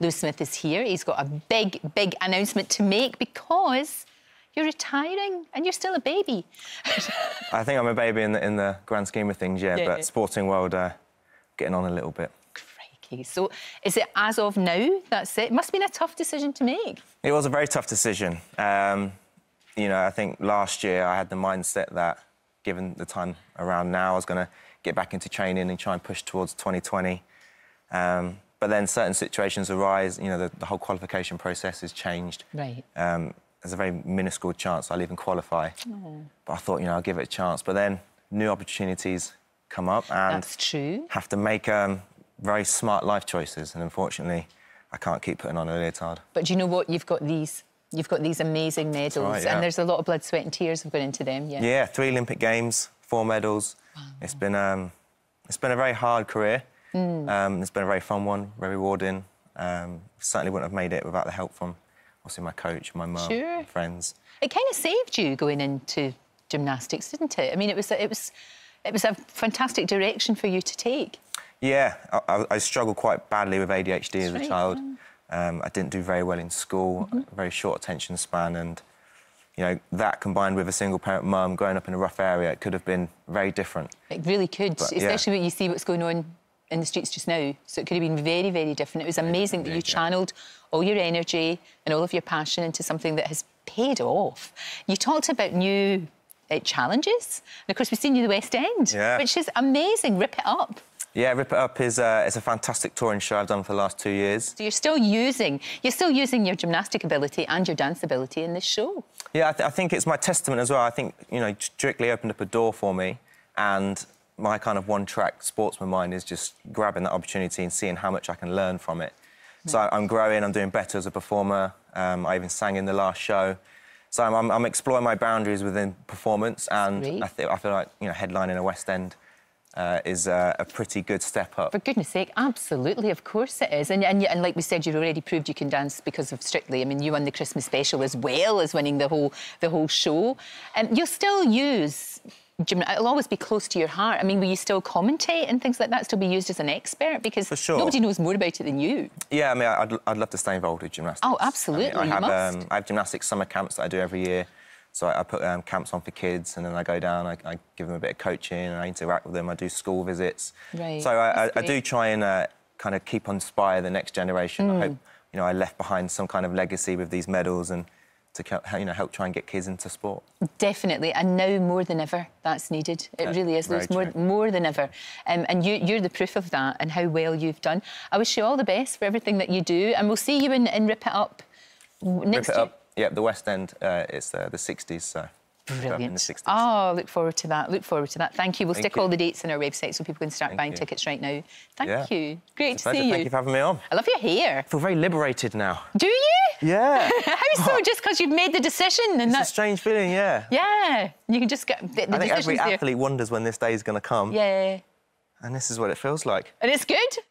Lou Smith is here. He's got a big, big announcement to make because you're retiring and you're still a baby. I think I'm a baby in the, in the grand scheme of things, yeah, yeah but sporting world, uh, getting on a little bit. Crikey. So is it as of now, that's it? it must have been a tough decision to make. It was a very tough decision. Um, you know, I think last year I had the mindset that given the time around now, I was going to get back into training and try and push towards 2020. Um, but then certain situations arise, you know, the, the whole qualification process has changed. Right. Um, there's a very minuscule chance I'll even qualify. Oh. But I thought, you know, I'll give it a chance. But then new opportunities come up and have to make um, very smart life choices. And unfortunately, I can't keep putting on a leotard. But do you know what? You've got these. You've got these amazing medals, right, yeah. and there's a lot of blood, sweat, and tears have gone into them. Yeah. Yeah, three Olympic games, four medals. Wow. It's been um, it's been a very hard career. Mm. Um, it's been a very fun one, very rewarding. Um, certainly wouldn't have made it without the help from obviously my coach, my mum, sure. friends. It kind of saved you going into gymnastics, didn't it? I mean, it was it was it was a fantastic direction for you to take. Yeah, I, I struggled quite badly with ADHD That's as a child. Um, I didn't do very well in school, mm -hmm. very short attention span, and you know, that combined with a single parent mum growing up in a rough area, it could have been very different. It really could, but, especially yeah. when you see what's going on in the streets just now. So it could have been very, very different. It was amazing that you channeled all your energy and all of your passion into something that has paid off. You talked about new uh, challenges. And of course, we've seen you the West End, yeah. which is amazing. Rip it up. Yeah, Rip It Up is uh, it's a fantastic touring show I've done for the last two years. So you're still using you're still using your gymnastic ability and your dance ability in this show. Yeah, I, th I think it's my testament as well. I think you know Strictly opened up a door for me, and my kind of one-track sportsman mind is just grabbing that opportunity and seeing how much I can learn from it. So I'm growing, I'm doing better as a performer. Um, I even sang in the last show. So I'm, I'm, exploring my boundaries within performance and I, th- I feel like, you know, headlining a West End uh, is a pretty good step up. For goodness sake, absolutely, of course it is. And, and, and like we said, you've already proved you can dance because of Strictly. I mean, you won the Christmas special as well as winning the whole, the whole show. Um, you'll still use it'll always be close to your heart. I mean, will you still commentate and things like that, still be used as an expert? Because for sure. nobody knows more about it than you. Yeah, I mean, I'd, I'd love to stay involved with gymnastics. Oh, absolutely, I, mean, I have, um, I have gymnastics summer camps that I do every year. So I, I put um, camps on for kids, and then I go down, I, I, give them a bit of coaching, and I interact with them. I do school visits. Right. So I, I do try and uh, kind of keep on inspire the next generation. Mm. I hmm. hope you know I left behind some kind of legacy with these medals and to you know help try and get kids into sport. Definitely, and now more than ever, that's needed. It yeah, really is, There's more, more than ever. Um, and you, are the proof of that, and how well you've done. I wish you all the best for everything that you do, and we'll see you in, in Rip It Up next. Rip It year. Up, yeah, the West End. Uh, it's uh, the 60s, so. Brilliant. Oh, look forward to that. Look forward to that. Thank you. We'll Thank stick you. all the dates on our website so people can start Thank buying you. tickets right now. Thank yeah. you. Great it's to see you. Thank you for having me on. I love your hair. I feel very liberated now. Do you? Yeah. How so? Oh. Just because you've made the decision and that's a strange feeling, yeah. Yeah. You can just get the, the I think every athlete wonders when this day is going to come. Yeah. And this is what it feels like. And it's good.